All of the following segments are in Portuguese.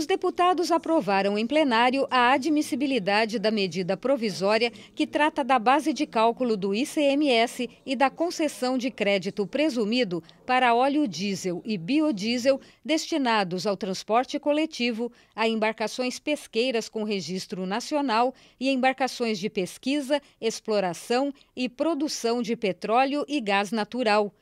Os deputados aprovaram em plenário a admissibilidade da medida provisória que trata da base de cálculo do ICMS e da concessão de crédito presumido para óleo diesel e biodiesel destinados ao transporte coletivo, a embarcações pesqueiras com registro nacional e embarcações de pesquisa, exploração e produção de petróleo e gás natural.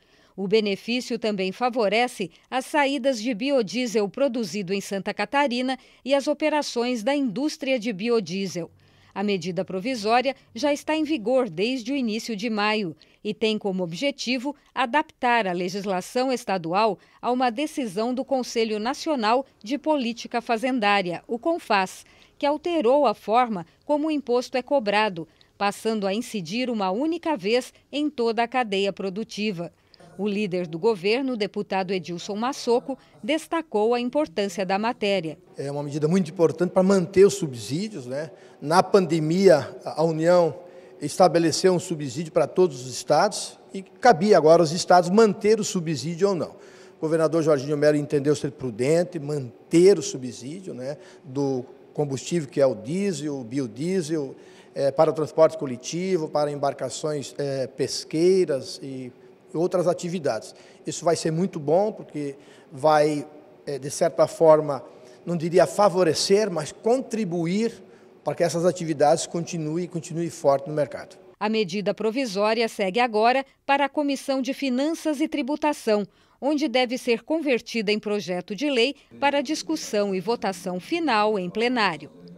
O benefício também favorece as saídas de biodiesel produzido em Santa Catarina e as operações da indústria de biodiesel. A medida provisória já está em vigor desde o início de maio e tem como objetivo adaptar a legislação estadual a uma decisão do Conselho Nacional de Política Fazendária, o CONFAS, que alterou a forma como o imposto é cobrado, passando a incidir uma única vez em toda a cadeia produtiva. O líder do governo, o deputado Edilson Massoco, destacou a importância da matéria. É uma medida muito importante para manter os subsídios. Né? Na pandemia, a União estabeleceu um subsídio para todos os estados e cabia agora aos estados manter o subsídio ou não. O governador Jorginho Melo entendeu ser prudente, manter o subsídio né, do combustível que é o diesel, o biodiesel, é, para o transporte coletivo, para embarcações é, pesqueiras e outras atividades. Isso vai ser muito bom, porque vai, eh, de certa forma, não diria favorecer, mas contribuir para que essas atividades continuem e continuem forte no mercado. A medida provisória segue agora para a Comissão de Finanças e Tributação, onde deve ser convertida em projeto de lei para discussão e votação final em plenário.